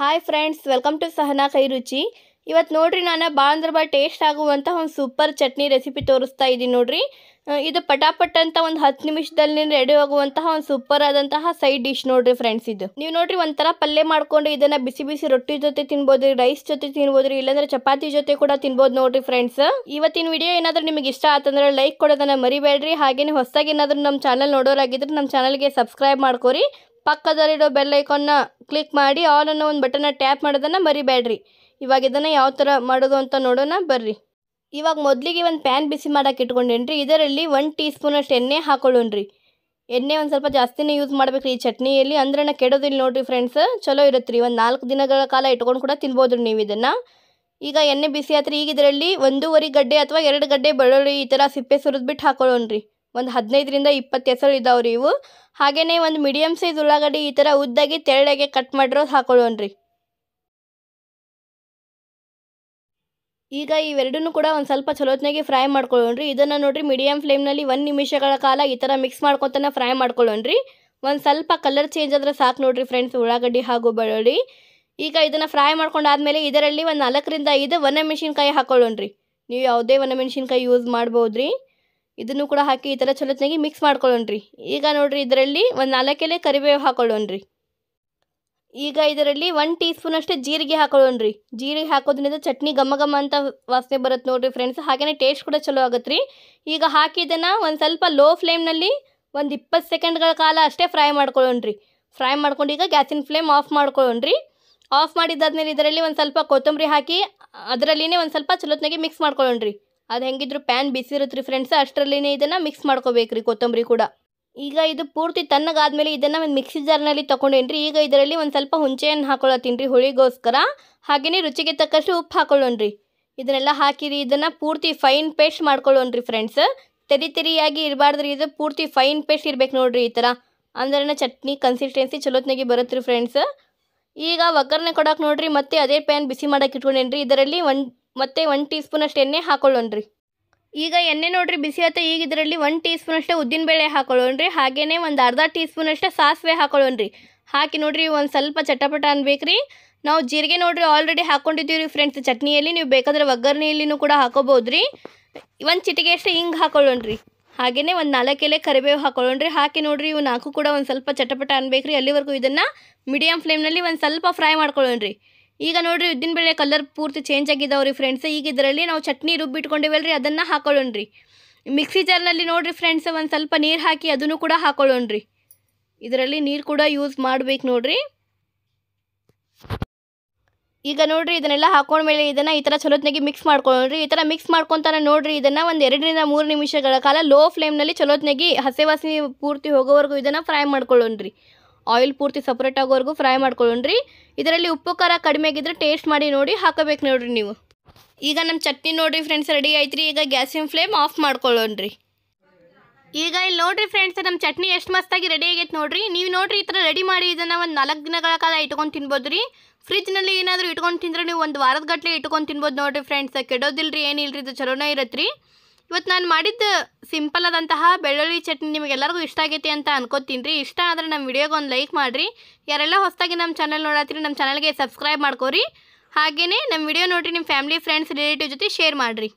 hi friends welcome to Sahana ಕೈ ರುಚಿ ಇವತ್ತು ನೋಡ್ರಿ ನಾನು ಭಾಳ ಅಂದ್ರೆ ಭಾಳ ಟೇಸ್ಟ್ ಆಗುವಂಥ ಒಂದು ಸೂಪರ್ ಚಟ್ನಿ ರೆಸಿಪಿ ತೋರಿಸ್ತಾ ಇದ್ದೀನಿ ನೋಡ್ರಿ ಇದು ಪಟಾಪಟ್ ಅಂತ ಒಂದು ಹತ್ತು ನಿಮಿಷದಲ್ಲಿ ರೆಡಿ ಆಗುವಂತಹ ಒಂದು ಸೂಪರ್ ಆದಂತಹ ಸೈಡ್ ಡಿಶ್ ನೋಡಿರಿ ಫ್ರೆಂಡ್ಸ್ ಇದು ನೀವು ನೋಡ್ರಿ ಒಂಥರ ಪಲ್ಯ ಮಾಡ್ಕೊಂಡು ಇದನ್ನು ಬಿಸಿ ಬಿಸಿ ರೊಟ್ಟಿ ಜೊತೆ ತಿನ್ಬೋದು ರೈಸ್ ಜೊತೆ ತಿನ್ಬೋದು ರೀ ಇಲ್ಲಾಂದ್ರೆ ಚಪಾತಿ ಜೊತೆ ಕೂಡ ತಿನ್ಬೋದು ನೋಡ್ರಿ ಫ್ರೆಂಡ್ಸ್ ಇವತ್ತಿನ ವಿಡಿಯೋ ಏನಾದ್ರೂ ನಿಮಗೆ ಇಷ್ಟ ಆತಂದ್ರೆ ಲೈಕ್ ಕೊಡೋದನ್ನ ಮರಿಬೇಡ್ರಿ ಹಾಗೇನೆ ಹೊಸದಾಗಿ ಏನಾದರೂ ನಮ್ಮ ಚಾನಲ್ ನೋಡೋರಾಗಿದ್ರೆ ನಮ್ಮ ಚಾನಲ್ಗೆ ಸಬ್ಸ್ಕ್ರೈಬ್ ಮಾಡ್ಕೊರಿ ಪಕ್ಕದಲ್ಲಿರೋ ಐಕಾನ್ನ ಕ್ಲಿಕ್ ಮಾಡಿ ಆಲ್ ಅನ್ನೋ ಒಂದು ಬಟನ್ನ ಟ್ಯಾಪ್ ಮಾಡೋದನ್ನು ಮರಿಬೇಡ್ರಿ ಇವಾಗ ಇದನ್ನು ಯಾವ ಥರ ಮಾಡೋದು ಅಂತ ನೋಡೋಣ ಬರ್ರಿ ಇವಾಗ ಮೊದಲಿಗೆ ಒಂದು ಪ್ಯಾನ್ ಬಿಸಿ ಮಾಡೋಕೆ ಇಟ್ಕೊಂಡೇನ್ರಿ ಇದರಲ್ಲಿ ಒನ್ ಟೀ ಅಷ್ಟು ಎಣ್ಣೆ ಹಾಕೊಳ್ಳೋಣ್ರಿ ಎಣ್ಣೆ ಒಂದು ಸ್ವಲ್ಪ ಜಾಸ್ತಿನೇ ಯೂಸ್ ಮಾಡಬೇಕ್ರಿ ಈ ಚಟ್ನಿಯಲ್ಲಿ ಅಂದ್ರೆ ಕೆಡೋದಿಲ್ಲ ನೋಡಿರಿ ಫ್ರೆಂಡ್ಸ್ ಚಲೋ ಇರುತ್ತೆ ರೀ ಒಂದು ನಾಲ್ಕು ದಿನಗಳ ಕಾಲ ಇಟ್ಕೊಂಡು ಕೂಡ ರೀ ನೀವು ಇದನ್ನು ಈಗ ಎಣ್ಣೆ ಬಿಸಿ ಆತ್ರಿ ಈಗ ಇದರಲ್ಲಿ ಒಂದೂವರೆ ಗಡ್ಡೆ ಅಥವಾ ಎರಡು ಗಡ್ಡೆ ಬೆಳ್ಳುಳ್ಳಿ ಈ ಥರ ಸಿಪ್ಪೆ ಸುರಿದ್ಬಿಟ್ಟು ಹಾಕೊಳ್ಳೋಣ್ರಿ ಒಂದು ಹದಿನೈದರಿಂದ ಇಪ್ಪತ್ತು ಹೆಸರು ರೀ ಇವು ಹಾಗೆಯೇ ಒಂದು ಮೀಡಿಯಮ್ ಸೈಜ್ ಉಳ್ಳಾಗಡ್ಡಿ ಈ ಥರ ಉದ್ದಾಗಿ ತೆಳ್ಳಗೆ ಕಟ್ ಮಾಡಿರೋದು ಹಾಕೊಳ್ಳೋಣ್ರಿ ಈಗ ಇವೆರಡೂ ಕೂಡ ಒಂದು ಸ್ವಲ್ಪ ಚಲೋತ್ನಾಗೆ ಫ್ರೈ ಮಾಡ್ಕೊಳ್ಳೋಣ್ರಿ ಇದನ್ನು ನೋಡಿರಿ ಮೀಡಿಯಮ್ ಫ್ಲೇಮ್ನಲ್ಲಿ ಒಂದು ನಿಮಿಷಗಳ ಕಾಲ ಈ ಥರ ಮಿಕ್ಸ್ ಮಾಡ್ಕೊತಾನೆ ಫ್ರೈ ಮಾಡ್ಕೊಳ್ಳೋಣ್ರಿ ಒಂದು ಸ್ವಲ್ಪ ಕಲರ್ ಚೇಂಜ್ ಆದರೆ ಸಾಕು ನೋಡಿರಿ ಫ್ರೆಂಡ್ಸ್ ಉಳ್ಳಾಗಡ್ಡಿ ಹಾಗೂ ಬೆಳ್ಳುಳ್ಳಿ ಈಗ ಇದನ್ನು ಫ್ರೈ ಮಾಡ್ಕೊಂಡಾದ್ಮೇಲೆ ಇದರಲ್ಲಿ ಒಂದು ನಾಲ್ಕರಿಂದ ಐದು ಒಣ ಮೆಣಸಿನ್ಕಾಯಿ ಹಾಕೊಳ್ಳೋಣ್ರಿ ನೀವು ಯಾವುದೇ ಒಣ ಮೆಣಸಿನ್ಕಾಯಿ ಯೂಸ್ ಮಾಡ್ಬೋದು ರೀ ಇದನ್ನು ಕೂಡ ಹಾಕಿ ಈ ಥರ ಚಲೋತ್ನಾಗಿ ಮಿಕ್ಸ್ ಮಾಡ್ಕೊಳ್ಳೋಣ್ರಿ ಈಗ ನೋಡಿರಿ ಇದರಲ್ಲಿ ಒಂದು ನಾಲ್ಕೆಲೆ ಕರಿಬೇವು ಹಾಕೊಳ್ಳೋಣ್ರಿ ಈಗ ಇದರಲ್ಲಿ ಒನ್ ಟೀ ಸ್ಪೂನ್ ಜೀರಿಗೆ ಹಾಕೊಳ್ಳೋಣ್ರಿ ಜೀರಿಗೆ ಹಾಕೋದ್ರಿಂದ ಚಟ್ನಿ ಘಮ ಘಮ ಅಂತ ವಾಸನೆ ಬರುತ್ತೆ ನೋಡಿರಿ ಫ್ರೆಂಡ್ಸ್ ಹಾಗೆಯೇ ಟೇಸ್ಟ್ ಕೂಡ ಚಲೋ ಆಗುತ್ತೆ ರೀ ಈಗ ಹಾಕಿ ಒಂದು ಸ್ವಲ್ಪ ಲೋ ಫ್ಲೇಮ್ನಲ್ಲಿ ಒಂದು ಇಪ್ಪತ್ತು ಸೆಕೆಂಡ್ಗಳ ಕಾಲ ಅಷ್ಟೇ ಫ್ರೈ ಮಾಡ್ಕೊಳ್ಳೋಣ್ರಿ ಫ್ರೈ ಮಾಡ್ಕೊಂಡು ಈಗ ಗ್ಯಾಸಿನ ಫ್ಲೇಮ್ ಆಫ್ ಮಾಡ್ಕೊಳ್ಳೋಣ್ರಿ ಆಫ್ ಮಾಡಿದ್ದಾದ್ಮೇಲೆ ಇದರಲ್ಲಿ ಒಂದು ಸ್ವಲ್ಪ ಕೊತ್ತಂಬರಿ ಹಾಕಿ ಅದರಲ್ಲಿನೇ ಒಂದು ಸ್ವಲ್ಪ ಚಲೋತ್ನಾಗಿ ಮಿಕ್ಸ್ ಮಾಡ್ಕೊಳ್ಳೋಣ್ರಿ ಅದು ಹೆಂಗಿದ್ರು ಪ್ಯಾನ್ ಬಿಸಿ ಇರುತ್ತೆ ರೀ ಫ್ರೆಂಡ್ಸ್ ಅಷ್ಟರಲ್ಲಿನೇ ಇದನ್ನು ಮಿಕ್ಸ್ ಮಾಡ್ಕೋಬೇಕ್ರಿ ಕೊತ್ತಂಬರಿ ಕೂಡ ಈಗ ಇದು ಪೂರ್ತಿ ತಣ್ಣಗಾದ್ಮೇಲೆ ಇದನ್ನು ಒಂದು ಮಿಕ್ಸಿ ಜಾರ್ನಲ್ಲಿ ತೊಗೊಂಡೇನ್ರಿ ಈಗ ಇದರಲ್ಲಿ ಒಂದು ಸ್ವಲ್ಪ ಹುಂಚೆಯನ್ನು ಹಾಕೊಳ್ಳೋ ರೀ ಹುಳಿಗೋಸ್ಕರ ಹಾಗೆಯೇ ರುಚಿಗೆ ತಕ್ಕಷ್ಟು ಉಪ್ಪು ಹಾಕೊಳ್ಳೋಣ್ರಿ ಇದನ್ನೆಲ್ಲ ಹಾಕಿರಿ ಇದನ್ನು ಪೂರ್ತಿ ಫೈನ್ ಪೇಸ್ಟ್ ಮಾಡ್ಕೊಳ್ಳೋಣ್ರಿ ಫ್ರೆಂಡ್ಸ್ ತೆರಿ ತೆರಿಯಾಗಿ ಇರಬಾರ್ದ್ರಿ ಇದು ಪೂರ್ತಿ ಫೈನ್ ಪೇಸ್ಟ್ ಇರಬೇಕು ನೋಡ್ರಿ ಈ ಥರ ಅಂದ್ರೆ ಚಟ್ನಿ ಕನ್ಸಿಸ್ಟೆನ್ಸಿ ಚಲೋತ್ನಾಗಿ ಬರುತ್ತೆ ರೀ ಫ್ರೆಂಡ್ಸ್ ಈಗ ಒಗ್ಗರಣೆ ಕೊಡೋಕೆ ನೋಡ್ರಿ ಮತ್ತೆ ಅದೇ ಪ್ಯಾನ್ ಬಿಸಿ ಮಾಡೋಕೆ ಇಟ್ಕೊಂಡೇನ್ರಿ ಇದರಲ್ಲಿ ಒಂದು ಮತ್ತು ಒಂದು ಟೀ ಸ್ಪೂನಷ್ಟು ಎಣ್ಣೆ ಹಾಕೊಳ್ಳೋಣ್ರಿ ಈಗ ಎಣ್ಣೆ ನೋಡಿರಿ ಬಿಸಿ ಆತ ಈಗ ಇದರಲ್ಲಿ ಒಂದು ಟೀ ಸ್ಪೂನಷ್ಟೇ ಉದ್ದಿನಬೇಳೆ ಹಾಕೊಳ್ಳೋಣ್ರಿ ಹಾಗೆಯೇ ಒಂದು ಅರ್ಧ ಟೀ ಸ್ಪೂನಷ್ಟೇ ಸಾಸಿವೆ ಹಾಕೊಳ್ಳೋಣ್ರಿ ಹಾಕಿ ನೋಡ್ರಿ ಒಂದು ಸ್ವಲ್ಪ ಚಟಪಟ ರೀ ನಾವು ಜೀರಿಗೆ ನೋಡ್ರಿ ಆಲ್ರೆಡಿ ಹಾಕೊಂಡಿದ್ದೀವಿ ರೀ ಫ್ರೆಂಡ್ಸ್ ಚಟ್ನಿಯಲ್ಲಿ ನೀವು ಬೇಕಾದರೆ ಒಗ್ಗರಣೆಯಲ್ಲಿನೂ ಕೂಡ ಹಾಕೋಬೋದು ರೀ ಒಂದು ಚಿಟಿಗೆ ಅಷ್ಟೇ ಹಿಂಗೆ ಹಾಕೊಳ್ಳೋಣ್ರಿ ಹಾಗೆಯೇ ಒಂದು ನಾಲ್ಕು ಎಲೆ ಕರಿಬೇವು ಹಾಕೊಳ್ಳೋಣ್ರಿ ಹಾಕಿ ನೋಡಿರಿ ಇವು ನಾಲ್ಕು ಕೂಡ ಒಂದು ಸ್ವಲ್ಪ ಚಟಪಟ ರೀ ಅಲ್ಲಿವರೆಗೂ ಇದನ್ನು ಮೀಡಿಯಮ್ ಫ್ಲೇಮ್ನಲ್ಲಿ ಒಂದು ಸ್ವಲ್ಪ ಫ್ರೈ ಮಾಡ್ಕೊಳ್ಳೋಣ್ರಿ ಈಗ ನೋಡಿರಿ ಉದ್ದಿನ ಬೇಳೆ ಕಲರ್ ಪೂರ್ತಿ ಚೇಂಜ್ ರೀ ಫ್ರೆಂಡ್ಸ್ ಈಗ ಇದರಲ್ಲಿ ನಾವು ಚಟ್ನಿ ರೀ ಅದನ್ನು ಹಾಕೊಳ್ಳೋಣ್ರಿ ಮಿಕ್ಸಿ ಜಾರ್ನಲ್ಲಿ ನೋಡಿರಿ ಫ್ರೆಂಡ್ಸ್ ಒಂದು ಸ್ವಲ್ಪ ನೀರು ಹಾಕಿ ಅದನ್ನು ಕೂಡ ಹಾಕೊಳ್ಳೋಣ್ರಿ ಇದರಲ್ಲಿ ನೀರು ಕೂಡ ಯೂಸ್ ಮಾಡ್ಬೇಕು ನೋಡಿರಿ ಈಗ ನೋಡಿರಿ ಇದನ್ನೆಲ್ಲ ಹಾಕೊಂಡ್ಮೇಲೆ ಇದನ್ನು ಈ ಥರ ಚಲೋತ್ನಾಗಿ ಮಿಕ್ಸ್ ಮಾಡ್ಕೊಳ್ಳೋಣ್ರಿ ಈ ಥರ ಮಿಕ್ಸ್ ಮಾಡ್ಕೊತಾನೆ ನೋಡಿರಿ ಇದನ್ನು ಒಂದು ಎರಡರಿಂದ ಮೂರು ನಿಮಿಷಗಳ ಕಾಲ ಲೋ ಫ್ಲೇಮ್ನಲ್ಲಿ ಚಲೋತ್ನಾಗಿ ಹಸೆ ವಾಸನೆ ಪೂರ್ತಿ ಹೋಗೋವರೆಗೂ ಇದನ್ನು ಫ್ರೈ ಮಾಡ್ಕೊಳ್ಳೋಣ್ರಿ ಆಯಿಲ್ ಪೂರ್ತಿ ಸಪ್ರೇಟ್ ಆಗೋವರೆಗೂ ಫ್ರೈ ಮಾಡ್ಕೊಳ್ಳೋಣ್ರಿ ಇದರಲ್ಲಿ ಉಪ್ಪು ಖಾರ ಕಡಿಮೆ ಆಗಿದ್ರೆ ಟೇಸ್ಟ್ ಮಾಡಿ ನೋಡಿ ಹಾಕಬೇಕು ನೋಡಿರಿ ನೀವು ಈಗ ನಮ್ಮ ಚಟ್ನಿ ನೋಡಿರಿ ಫ್ರೆಂಡ್ಸ್ ರೆಡಿ ಆಯ್ತು ಈಗ ಗ್ಯಾಸಿನ ಫ್ಲೇಮ್ ಆಫ್ ಮಾಡ್ಕೊಳ್ಳೋಣ್ರಿ ಈಗ ಇಲ್ಲಿ ನೋಡ್ರಿ ಫ್ರೆಂಡ್ಸ್ ನಮ್ಮ ಚಟ್ನಿ ಎಷ್ಟು ಮಸ್ತಾಗಿ ರೆಡಿ ಆಗೈತೆ ನೋಡ್ರಿ ನೀವು ನೋಡ್ರಿ ಈ ಥರ ರೆಡಿ ಮಾಡಿ ಇದನ್ನು ಒಂದು ನಾಲ್ಕು ದಿನಗಳ ಕಾಲ ಇಟ್ಕೊಂಡು ತಿನ್ಬೋದು ರೀ ಫ್ರಿಜ್ನಲ್ಲಿ ಏನಾದರೂ ಇಟ್ಕೊಂಡು ತಿಂದರೆ ನೀವು ಒಂದು ವಾರದ ಗಟ್ಟಲೆ ಇಟ್ಕೊಂಡು ತಿನ್ಬೋದು ನೋಡ್ರಿ ಫ್ರೆಂಡ್ಸ್ ಕೆಡೋದಿಲ್ಲ ರೀ ಏನಿಲ್ಲ ರೀ ಇದು ಚಲೋನೇ ಇರತ್ತೆ ರೀ ಇವತ್ತು ನಾನು ಮಾಡಿದ್ದು ಸಿಂಪಲ್ ಆದಂತಹ ಬೆಳ್ಳುಳ್ಳಿ ಚಟ್ನಿ ನಿಮಗೆಲ್ಲರಿಗೂ ಇಷ್ಟ ಆಗೈತಿ ಅಂತ ಅನ್ಕೋತೀನಿ ರೀ ಇಷ್ಟ ಆದರೆ ನಮ್ಮ ವಿಡಿಯೋಗೆ ಒಂದು ಲೈಕ್ ಮಾಡಿರಿ ಯಾರೆಲ್ಲ ಹೊಸದಾಗಿ ನಮ್ಮ ಚಾನಲ್ ನೋಡಾತ್ರಿ ನಮ್ಮ ಚಾನಲ್ಗೆ ಸಬ್ಸ್ಕ್ರೈಬ್ ಮಾಡ್ಕೋರಿ ಹಾಗೆಯೇ ನಮ್ಮ ವಿಡಿಯೋ ನೋಡಿರಿ ನಿಮ್ಮ ಫ್ಯಾಮಿಲಿ ಫ್ರೆಂಡ್ಸ್ ರಿಲೇಟಿವ್ ಜೊತೆ ಶೇರ್ ಮಾಡಿರಿ